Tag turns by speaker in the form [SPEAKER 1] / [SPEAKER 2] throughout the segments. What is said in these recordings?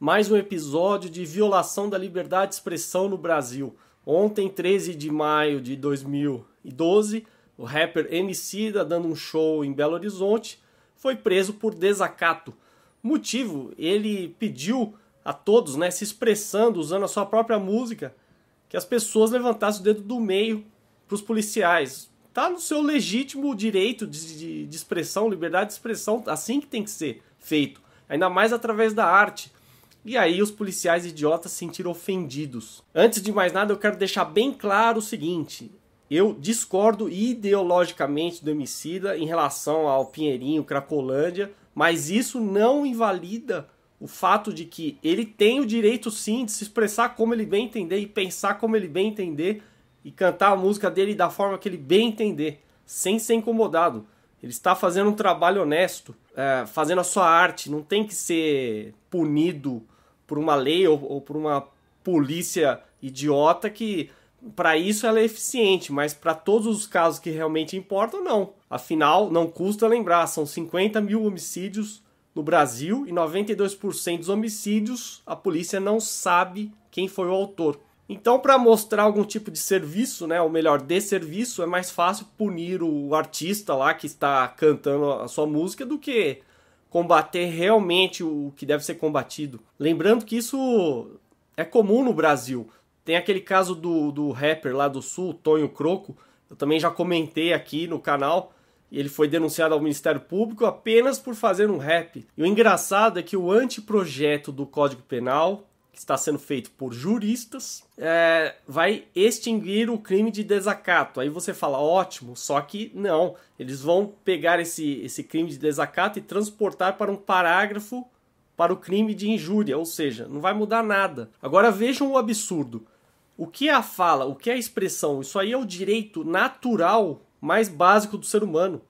[SPEAKER 1] Mais um episódio de violação da liberdade de expressão no Brasil. Ontem, 13 de maio de 2012, o rapper Emicida, dando um show em Belo Horizonte, foi preso por desacato. Motivo, ele pediu a todos, né, se expressando, usando a sua própria música, que as pessoas levantassem o dedo do meio para os policiais. Tá no seu legítimo direito de, de, de expressão, liberdade de expressão, assim que tem que ser feito. Ainda mais através da arte e aí os policiais idiotas se sentiram ofendidos. Antes de mais nada, eu quero deixar bem claro o seguinte: eu discordo ideologicamente do homicida em relação ao Pinheirinho, Cracolândia, mas isso não invalida o fato de que ele tem o direito sim de se expressar como ele bem entender e pensar como ele bem entender e cantar a música dele da forma que ele bem entender, sem ser incomodado. Ele está fazendo um trabalho honesto, é, fazendo a sua arte, não tem que ser punido por uma lei ou, ou por uma polícia idiota que para isso ela é eficiente, mas para todos os casos que realmente importam, não. Afinal, não custa lembrar, são 50 mil homicídios no Brasil e 92% dos homicídios a polícia não sabe quem foi o autor. Então, para mostrar algum tipo de serviço, né, ou melhor, de serviço, é mais fácil punir o artista lá que está cantando a sua música do que combater realmente o que deve ser combatido. Lembrando que isso é comum no Brasil. Tem aquele caso do, do rapper lá do Sul, Tonho Croco, eu também já comentei aqui no canal. Ele foi denunciado ao Ministério Público apenas por fazer um rap. E o engraçado é que o anteprojeto do Código Penal que está sendo feito por juristas, é, vai extinguir o crime de desacato. Aí você fala, ótimo, só que não. Eles vão pegar esse, esse crime de desacato e transportar para um parágrafo para o crime de injúria, ou seja, não vai mudar nada. Agora vejam o absurdo. O que é a fala, o que é a expressão? Isso aí é o direito natural mais básico do ser humano.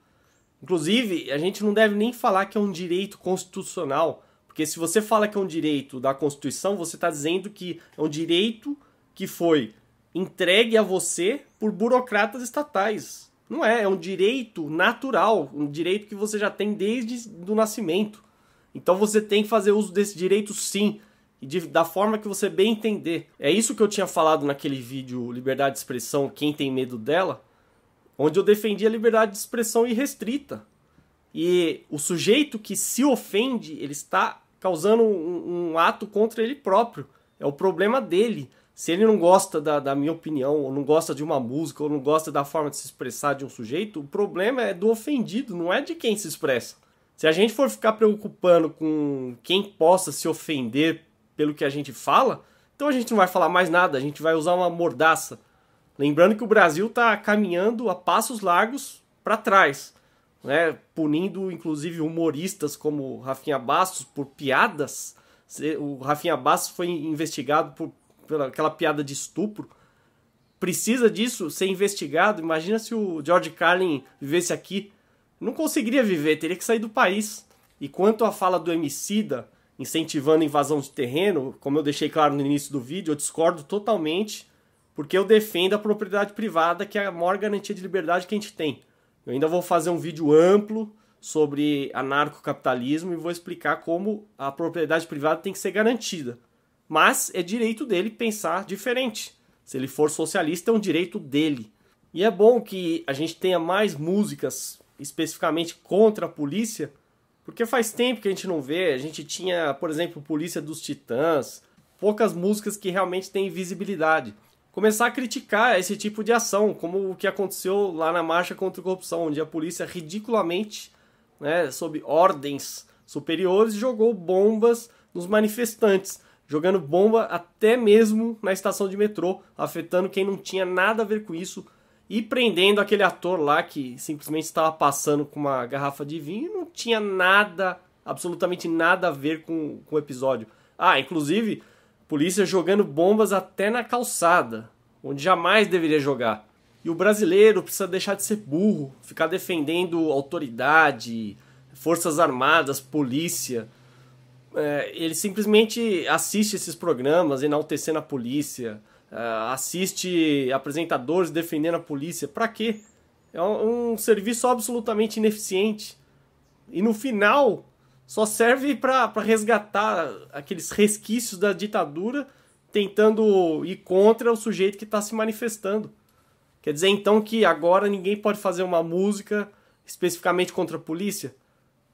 [SPEAKER 1] Inclusive, a gente não deve nem falar que é um direito constitucional porque se você fala que é um direito da Constituição, você está dizendo que é um direito que foi entregue a você por burocratas estatais. Não é, é um direito natural, um direito que você já tem desde do nascimento. Então você tem que fazer uso desse direito sim, e de, da forma que você bem entender. É isso que eu tinha falado naquele vídeo Liberdade de Expressão, Quem Tem Medo Dela, onde eu defendi a liberdade de expressão irrestrita. E o sujeito que se ofende, ele está causando um, um ato contra ele próprio. É o problema dele. Se ele não gosta da, da, minha opinião, ou não gosta de uma música, ou não gosta da forma de se expressar de um sujeito, o problema é do ofendido, não é de quem se expressa. Se a gente for ficar preocupando com quem possa se ofender pelo que a gente fala, então a gente não vai falar mais nada, a gente vai usar uma mordaça. Lembrando que o Brasil está caminhando a passos largos para trás né, punindo inclusive humoristas como Rafinha Bastos por piadas. O Rafinha Bastos foi investigado por aquela piada de estupro. Precisa disso ser investigado. Imagina se o George Carlin vivesse aqui. Não conseguiria viver, teria que sair do país. E quanto à fala do homicida incentivando invasão de terreno, como eu deixei claro no início do vídeo, eu discordo totalmente, porque eu defendo a propriedade privada, que é a maior garantia de liberdade que a gente tem. Eu ainda vou fazer um vídeo amplo sobre anarcocapitalismo e vou explicar como a propriedade privada tem que ser garantida. Mas é direito dele pensar diferente. Se ele for socialista, é um direito dele. E é bom que a gente tenha mais músicas especificamente contra a polícia, porque faz tempo que a gente não vê. A gente tinha, por exemplo, Polícia dos Titãs, poucas músicas que realmente têm visibilidade começar a criticar esse tipo de ação, como o que aconteceu lá na marcha contra a corrupção, onde a polícia ridiculamente, né, sob ordens superiores, jogou bombas nos manifestantes, jogando bomba até mesmo na estação de metrô, afetando quem não tinha nada a ver com isso e prendendo aquele ator lá que simplesmente estava passando com uma garrafa de vinho e não tinha nada, absolutamente nada a ver com, com o episódio. Ah, inclusive, Polícia jogando bombas até na calçada, onde jamais deveria jogar. E o brasileiro precisa deixar de ser burro, ficar defendendo autoridade, forças armadas, polícia. É, ele simplesmente assiste esses programas enaltecendo a polícia, é, assiste apresentadores defendendo a polícia. Para quê? É um, serviço absolutamente ineficiente. E no final, só serve para resgatar aqueles resquícios da ditadura tentando ir contra o sujeito que está se manifestando. Quer dizer então que agora ninguém pode fazer uma música especificamente contra a polícia?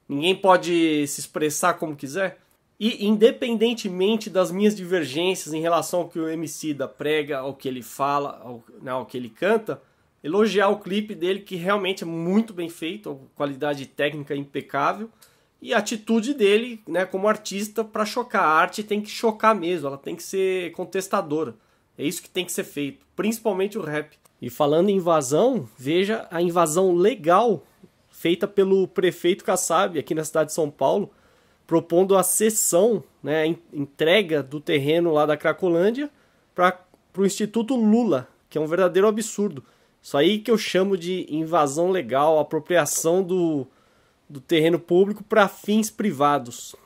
[SPEAKER 1] Ninguém pode se expressar como quiser? E independentemente das minhas divergências em relação ao que o MC da prega, ao que ele fala, ao, né ao que ele canta, elogiar o clipe dele que realmente é muito bem feito, qualidade técnica é impecável e a atitude dele, né, como artista, para chocar. A arte tem que chocar mesmo, ela tem que ser contestadora. É isso que tem que ser feito, principalmente o rap. E falando em invasão, veja a invasão legal feita pelo prefeito Kassab aqui na cidade de São Paulo, propondo a cessão, né, a entrega do terreno lá da Cracolândia para o Instituto Lula, que é um verdadeiro absurdo. Isso aí que eu chamo de invasão legal, apropriação do, do terreno público para fins privados.